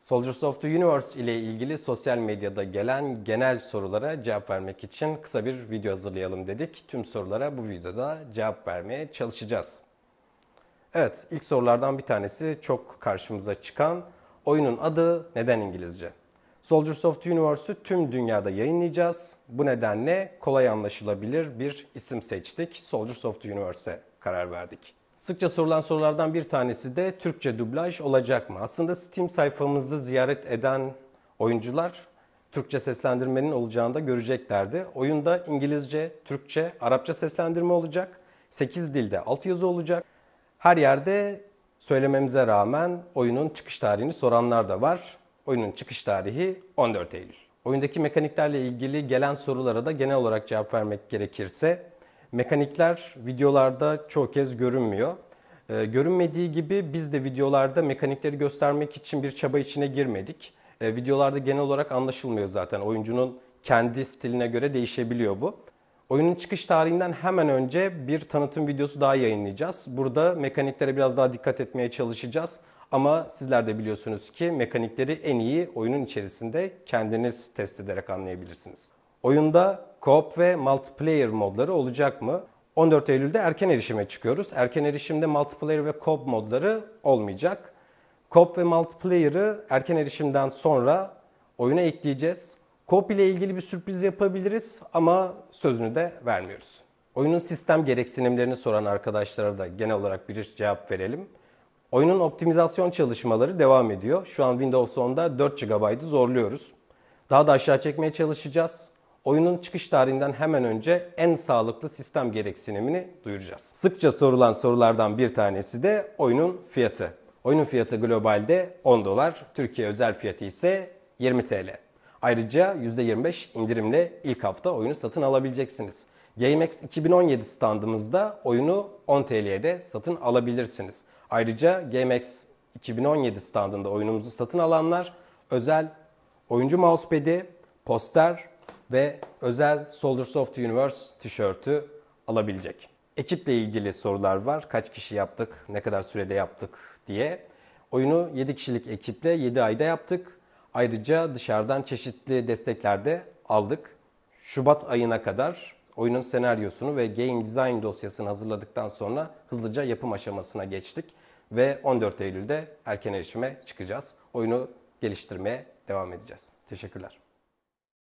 Soldiers of the Universe ile ilgili sosyal medyada gelen genel sorulara cevap vermek için kısa bir video hazırlayalım dedik. Tüm sorulara bu videoda cevap vermeye çalışacağız. Evet, ilk sorulardan bir tanesi çok karşımıza çıkan oyunun adı neden İngilizce? Soldiers of the Universe'ü tüm dünyada yayınlayacağız. Bu nedenle kolay anlaşılabilir bir isim seçtik. Soldiers of the Universe'e karar verdik. Sıkça sorulan sorulardan bir tanesi de Türkçe dublaj olacak mı? Aslında Steam sayfamızı ziyaret eden oyuncular Türkçe seslendirmenin olacağını da göreceklerdi. Oyunda İngilizce, Türkçe, Arapça seslendirme olacak. 8 dilde alt yazı olacak. Her yerde söylememize rağmen oyunun çıkış tarihini soranlar da var. Oyunun çıkış tarihi 14 Eylül. Oyundaki mekaniklerle ilgili gelen sorulara da genel olarak cevap vermek gerekirse Mekanikler videolarda çoğu kez görünmüyor. Ee, görünmediği gibi biz de videolarda mekanikleri göstermek için bir çaba içine girmedik. Ee, videolarda genel olarak anlaşılmıyor zaten. Oyuncunun kendi stiline göre değişebiliyor bu. Oyunun çıkış tarihinden hemen önce bir tanıtım videosu daha yayınlayacağız. Burada mekaniklere biraz daha dikkat etmeye çalışacağız. Ama sizler de biliyorsunuz ki mekanikleri en iyi oyunun içerisinde kendiniz test ederek anlayabilirsiniz. Oyunda co-op ve multiplayer modları olacak mı? 14 Eylül'de erken erişime çıkıyoruz. Erken erişimde multiplayer ve co-op modları olmayacak. Co-op ve multiplayer'ı erken erişimden sonra oyuna ekleyeceğiz. Co-op ile ilgili bir sürpriz yapabiliriz ama sözünü de vermiyoruz. Oyunun sistem gereksinimlerini soran arkadaşlara da genel olarak bir cevap verelim. Oyunun optimizasyon çalışmaları devam ediyor. Şu an Windows 10'da 4 GB'ı zorluyoruz. Daha da aşağı çekmeye çalışacağız oyunun çıkış tarihinden hemen önce en sağlıklı sistem gereksinimini duyuracağız. Sıkça sorulan sorulardan bir tanesi de oyunun fiyatı. Oyunun fiyatı globalde 10 dolar, Türkiye özel fiyatı ise 20 TL. Ayrıca %25 indirimle ilk hafta oyunu satın alabileceksiniz. GameX 2017 standımızda oyunu 10 TL'ye de satın alabilirsiniz. Ayrıca GameX 2017 standında oyunumuzu satın alanlar özel oyuncu mousepad'i, poster, ve özel Soldiers of the Universe tişörtü alabilecek. Ekiple ilgili sorular var. Kaç kişi yaptık, ne kadar sürede yaptık diye. Oyunu 7 kişilik ekiple 7 ayda yaptık. Ayrıca dışarıdan çeşitli destekler de aldık. Şubat ayına kadar oyunun senaryosunu ve game design dosyasını hazırladıktan sonra hızlıca yapım aşamasına geçtik ve 14 Eylül'de erken erişime çıkacağız. Oyunu geliştirmeye devam edeceğiz. Teşekkürler.